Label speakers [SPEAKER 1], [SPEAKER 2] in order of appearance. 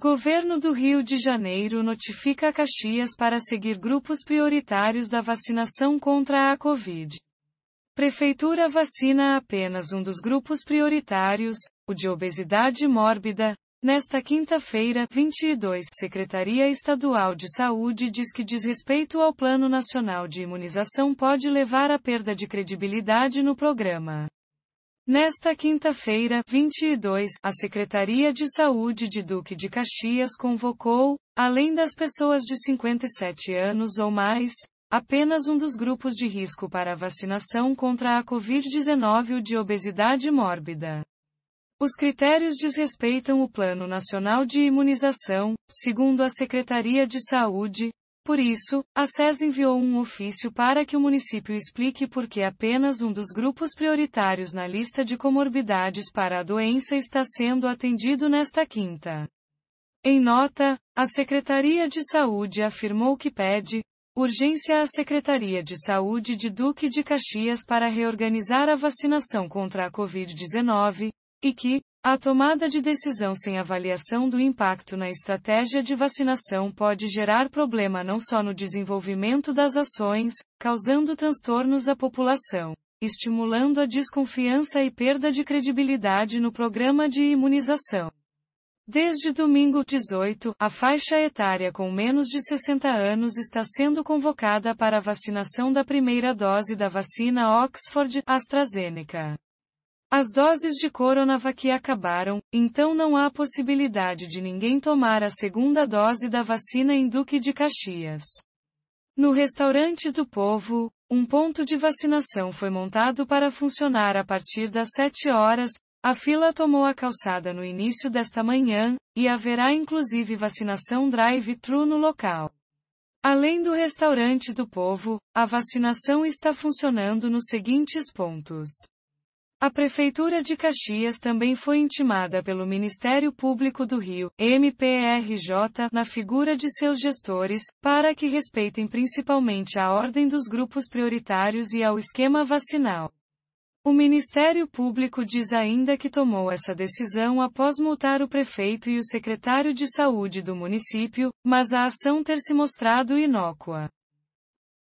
[SPEAKER 1] Governo do Rio de Janeiro notifica Caxias para seguir grupos prioritários da vacinação contra a Covid. Prefeitura vacina apenas um dos grupos prioritários, o de obesidade mórbida. Nesta quinta-feira, 22, Secretaria Estadual de Saúde diz que desrespeito ao Plano Nacional de Imunização pode levar à perda de credibilidade no programa. Nesta quinta-feira, 22, a Secretaria de Saúde de Duque de Caxias convocou, além das pessoas de 57 anos ou mais, apenas um dos grupos de risco para a vacinação contra a Covid-19 ou de obesidade mórbida. Os critérios desrespeitam o Plano Nacional de Imunização, segundo a Secretaria de Saúde, por isso, a SES enviou um ofício para que o município explique por que apenas um dos grupos prioritários na lista de comorbidades para a doença está sendo atendido nesta quinta. Em nota, a Secretaria de Saúde afirmou que pede urgência à Secretaria de Saúde de Duque de Caxias para reorganizar a vacinação contra a Covid-19, e que, a tomada de decisão sem avaliação do impacto na estratégia de vacinação pode gerar problema não só no desenvolvimento das ações, causando transtornos à população, estimulando a desconfiança e perda de credibilidade no programa de imunização. Desde domingo 18, a faixa etária com menos de 60 anos está sendo convocada para a vacinação da primeira dose da vacina Oxford AstraZeneca. As doses de Coronavac acabaram, então não há possibilidade de ninguém tomar a segunda dose da vacina em Duque de Caxias. No restaurante do povo, um ponto de vacinação foi montado para funcionar a partir das 7 horas. A fila tomou a calçada no início desta manhã, e haverá inclusive vacinação drive-thru no local. Além do restaurante do povo, a vacinação está funcionando nos seguintes pontos. A Prefeitura de Caxias também foi intimada pelo Ministério Público do Rio, MPRJ, na figura de seus gestores, para que respeitem principalmente a ordem dos grupos prioritários e ao esquema vacinal. O Ministério Público diz ainda que tomou essa decisão após multar o prefeito e o secretário de saúde do município, mas a ação ter se mostrado inócua.